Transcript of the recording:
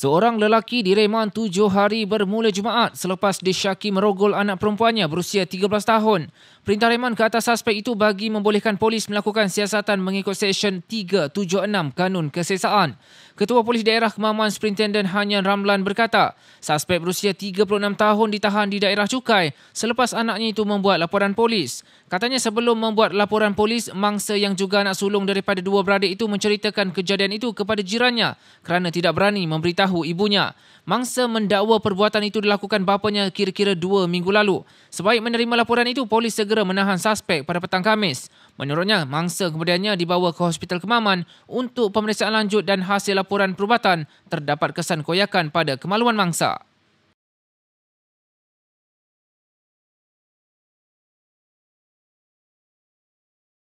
Seorang lelaki direman tujuh hari bermula Jumaat selepas disyaki merogol anak perempuannya berusia 13 tahun. Perintah reman ke atas suspek itu bagi membolehkan polis melakukan siasatan mengikut Seksyen 376 Kanun Kesesaan. Ketua Polis Daerah Kemaman Superintendent Hanyan Ramlan berkata, suspek berusia 36 tahun ditahan di daerah cukai selepas anaknya itu membuat laporan polis. Katanya sebelum membuat laporan polis, mangsa yang juga anak sulung daripada dua beradik itu menceritakan kejadian itu kepada jirannya kerana tidak berani memberitahu tahu ibunya. Mangsa mendakwa perbuatan itu dilakukan bapanya kira-kira dua minggu lalu. Sebaik menerima laporan itu, polis segera menahan suspek pada petang Kamis. Menurutnya, mangsa kemudiannya dibawa ke Hospital Kemaman untuk pemeriksaan lanjut dan hasil laporan perubatan terdapat kesan koyakan pada kemaluan mangsa.